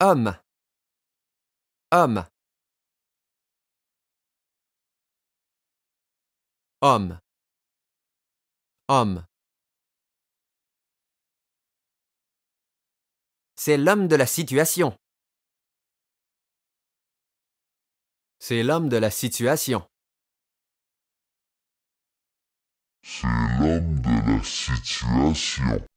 Homme. Homme. Homme. Homme. C'est l'homme de la situation. C'est l'homme de la situation. C'est l'homme de la situation.